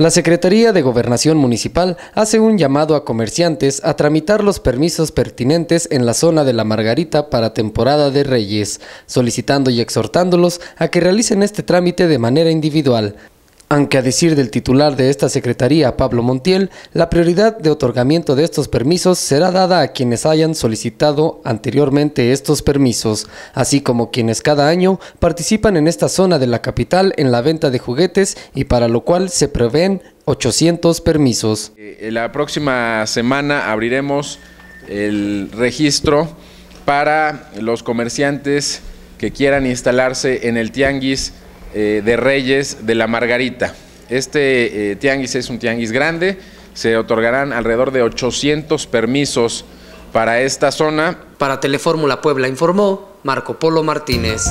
La Secretaría de Gobernación Municipal hace un llamado a comerciantes a tramitar los permisos pertinentes en la zona de La Margarita para temporada de Reyes, solicitando y exhortándolos a que realicen este trámite de manera individual. Aunque a decir del titular de esta Secretaría, Pablo Montiel, la prioridad de otorgamiento de estos permisos será dada a quienes hayan solicitado anteriormente estos permisos, así como quienes cada año participan en esta zona de la capital en la venta de juguetes y para lo cual se prevén 800 permisos. Eh, la próxima semana abriremos el registro para los comerciantes que quieran instalarse en el Tianguis eh, de Reyes de la Margarita. Este eh, tianguis es un tianguis grande, se otorgarán alrededor de 800 permisos para esta zona. Para Telefórmula Puebla informó Marco Polo Martínez.